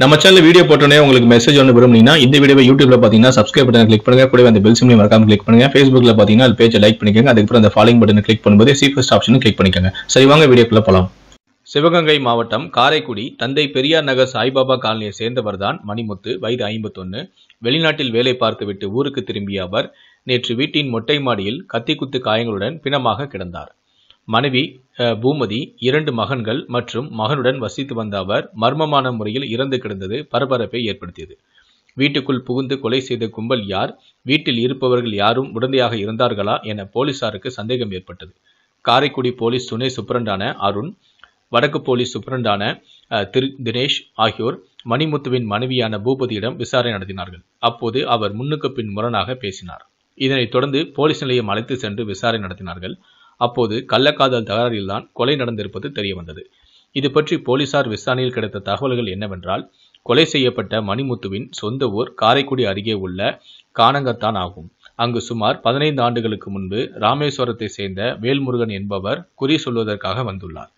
நம்ம channel video போட்டோன்னே உங்களுக்கு மெசேஜ் ஒன்று விரும்புனீங்கன்னா இந்த வீடியோ யூடியூப்ல பார்த்தீங்கன்னா சப்ஸ்கிரைப் பட்டன் கிளிக் பண்ணுங்க கூட அந்த பெல் சிம்லையும் மறக்காம கிளிக் பண்ணுங்க ஃபேஸ்புக்ல பார்த்தீங்கன்னா அது பேஜை லைக் பண்ணிக்கோங்க அதுக்கப்புறம் அந்த ஃபாலோயிங் பட்டன் கிளிக் பண்ணும்போது சீஃபஸ்ட் ஆப்ஷனும் கிளிக் பண்ணிக்கோங்க சரி வாங்க வீடியோக்குள்ள போகலாம் சிவகங்கை மாவட்டம் காரைக்குடி தந்தை பெரியார் நகர் சாய்பாபா காலனியை சேர்ந்தவர் தான் மணிமுத்து வயது ஐம்பத்தொன்று வெளிநாட்டில் வேலை பார்த்துவிட்டு ஊருக்கு திரும்பிய அவர் நேற்று வீட்டின் மொட்டை மாடியில் கத்தி குத்து காயங்களுடன் பிணமாக கிடந்தார் மனைவி பூமதி இரண்டு மகன்கள் மற்றும் மகனுடன் வசித்து வந்த அவர் மர்மமான முறையில் இறந்து கிடந்தது பரபரப்பை ஏற்படுத்தியது வீட்டுக்குள் புகுந்து கொலை செய்த கும்பல் யார் வீட்டில் இருப்பவர்கள் யாரும் உடந்தையாக இருந்தார்களா என போலீசாருக்கு சந்தேகம் ஏற்பட்டது காரைக்குடி போலீஸ் துணை சுப்பிரண்டான அருண் வடக்கு போலீஸ் சுப்பிரண்டான திரு தினேஷ் ஆகியோர் மணிமுத்துவின் மனைவியான பூபதியிடம் விசாரணை நடத்தினார்கள் அப்போது அவர் முன்னுக்கு பின் முரணாக பேசினார் இதனைத் தொடர்ந்து போலீஸ் நிலையம் அழைத்து சென்று விசாரணை நடத்தினார்கள் அப்போது கள்ளக்காதல் தகராறில்தான் கொலை நடந்திருப்பது தெரியவந்தது இது பற்றி போலீசார் விசாரணையில் கிடைத்த தகவல்கள் என்னவென்றால் கொலை செய்யப்பட்ட மணிமுத்துவின் சொந்த ஊர் காரைக்குடி அருகே உள்ள கானங்கத்தான் ஆகும் அங்கு சுமார் பதினைந்து ஆண்டுகளுக்கு முன்பு ராமேஸ்வரத்தை சேர்ந்த வேல்முருகன் என்பவர் குறி சொல்வதற்காக வந்துள்ளார்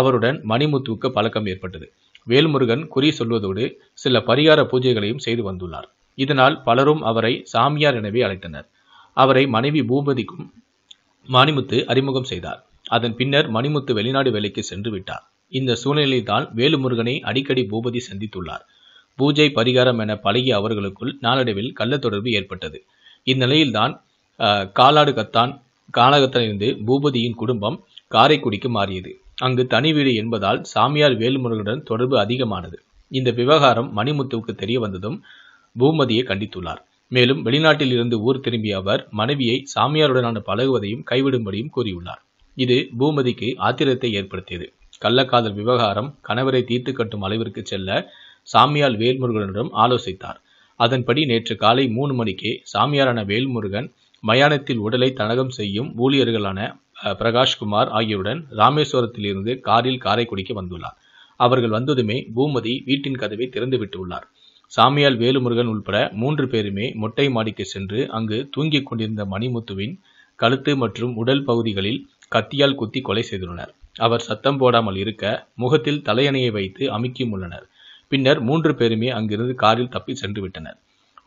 அவருடன் மணிமுத்துவுக்கு பழக்கம் ஏற்பட்டது வேல்முருகன் குறி சொல்வதோடு சில பரிகார பூஜைகளையும் செய்து வந்துள்ளார் இதனால் பலரும் அவரை சாமியார் எனவே அழைத்தனர் அவரை மனைவி பூபதிக்கும் மணிமுத்து அறிமுகம் செய்தார் அதன் பின்னர் மணிமுத்து வெளிநாடு வேலைக்கு சென்று விட்டார் இந்த சூழ்நிலையில்தான் வேலுமுருகனை அடிக்கடி பூபதி சந்தித்துள்ளார் பூஜை பரிகாரம் என பழகிய அவர்களுக்குள் நாளடைவில் கள்ள தொடர்பு ஏற்பட்டது இந்நிலையில்தான் காலாடு கத்தான் காலகத்திலிருந்து பூபதியின் குடும்பம் காரைக்குடிக்கு மாறியது அங்கு தனி வீடு என்பதால் சாமியார் வேலுமுருகனுடன் தொடர்பு அதிகமானது இந்த விவகாரம் மணிமுத்துவுக்கு தெரிய வந்ததும் பூமதியை கண்டித்துள்ளார் மேலும் வெளிநாட்டில் இருந்து ஊர் திரும்பிய அவர் மனைவியை சாமியாருடனான பழகுவதையும் கைவிடும்படியும் கூறியுள்ளார் இது பூமதிக்கு ஆத்திரத்தை ஏற்படுத்தியது கள்ளக்காதல் விவகாரம் கணவரை தீர்த்து கட்டும் அளவிற்கு செல்ல சாமியால் வேல்முருகனிடம் ஆலோசித்தார் அதன்படி நேற்று காலை மூணு மணிக்கே சாமியாரான வேல்முருகன் மயானத்தில் உடலை தனகம் செய்யும் ஊழியர்களான பிரகாஷ்குமார் ஆகியோருடன் ராமேஸ்வரத்திலிருந்து காரில் காரைக்குடிக்கு வந்துள்ளார் அவர்கள் வந்ததுமே பூமதி வீட்டின் கதவை திறந்து உள்ளார் சாமியால் வேலுமுருகன் உள்பட மூன்று பேருமே மொட்டை மாடிக்கு சென்று அங்கு தூங்கிக் கொண்டிருந்த மணிமுத்துவின் கழுத்து மற்றும் உடல் பகுதிகளில் கத்தியால் குத்தி கொலை செய்துள்ளனர் அவர் சத்தம் போடாமல் இருக்க முகத்தில் தலையணையை வைத்து அமுக்கியும் உள்ளனர் பின்னர் மூன்று பேருமே அங்கிருந்து காரில் தப்பி சென்று விட்டனர்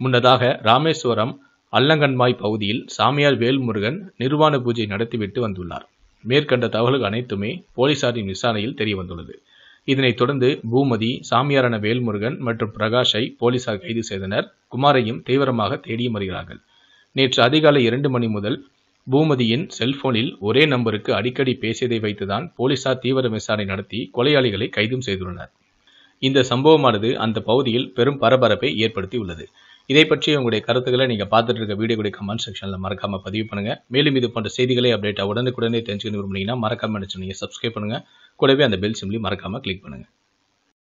முன்னதாக ராமேஸ்வரம் அல்லங்கன்மாய் பகுதியில் சாமியார் வேல்முருகன் நிர்வாண பூஜை நடத்திவிட்டு வந்துள்ளார் மேற்கண்ட தகவல்கள் அனைத்துமே போலீசாரின் விசாரணையில் தெரியவந்துள்ளது இதனைத் தொடர்ந்து பூமதி சாமியாரான வேல்முருகன் மற்றும் பிரகாஷை போலீசார் கைது செய்தனர் குமாரையும் தீவிரமாக தேடியும் வருகிறார்கள் நேற்று அதிகாலை இரண்டு மணி முதல் பூமதியின் செல்போனில் ஒரே நம்பருக்கு அடிக்கடி பேசியதை வைத்துதான் போலீசார் தீவிர விசாரணை நடத்தி கொலையாளிகளை கைதும் செய்துள்ளனர் இந்த சம்பவமானது அந்த பகுதியில் பெரும் பரபரப்பை ஏற்படுத்தி உள்ளது இதை பற்றி உங்களுடைய கருத்துக்களை நீங்கள் பார்த்துட்டு இருக்க வீடியோடைய கமெண்ட் செக்ஷனில் மறக்காமல் பதிவு பண்ணுங்கள் மேலும் இது போன்ற செய்திகளை அப்டேட்டாக உடனுக்குடனே தெரிஞ்சுக்கணும் விரும்புனீங்கன்னா மறக்காமல் நினச்சி நீங்கள் சப்ஸ்கிரைப் பண்ணுங்கள் கூடவே அந்த பெல் சிம்லி மறக்காமல் கிளிக் பண்ணுங்கள்